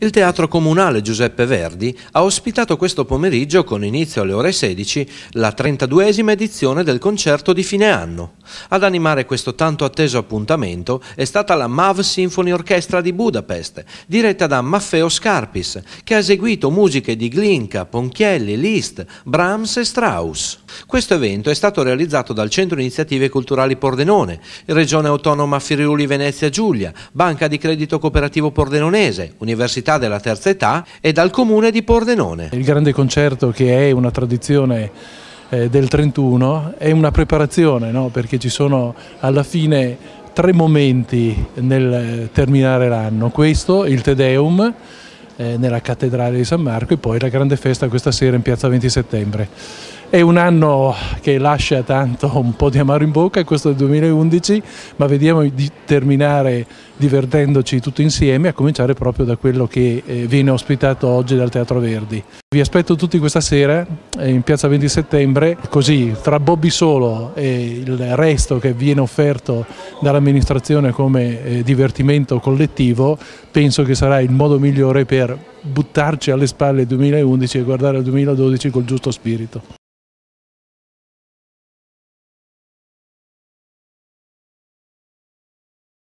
Il Teatro Comunale Giuseppe Verdi ha ospitato questo pomeriggio, con inizio alle ore 16, la 32esima edizione del concerto di fine anno. Ad animare questo tanto atteso appuntamento è stata la MAV Symphony Orchestra di Budapest, diretta da Maffeo Scarpis, che ha eseguito musiche di Glinka, Ponchielli, Liszt, Brahms e Strauss. Questo evento è stato realizzato dal Centro Iniziative Culturali Pordenone, Regione Autonoma Friuli Venezia Giulia, Banca di Credito Cooperativo Pordenonese, Università della Terza Età e dal Comune di Pordenone. Il grande concerto che è una tradizione eh, del 31 è una preparazione no? perché ci sono alla fine tre momenti nel eh, terminare l'anno, questo, il Tedeum eh, nella cattedrale di San Marco e poi la grande festa questa sera in piazza 20 settembre. È un anno che lascia tanto un po' di amaro in bocca, questo del 2011, ma vediamo di terminare divertendoci tutti insieme, a cominciare proprio da quello che eh, viene ospitato oggi dal Teatro Verdi. Vi aspetto tutti questa sera eh, in piazza 20 settembre, così tra Bobby Solo e il resto che viene offerto dall'amministrazione come eh, divertimento collettivo, penso che sarà il modo migliore per buttarci alle spalle il 2011 e guardare al 2012 col giusto spirito.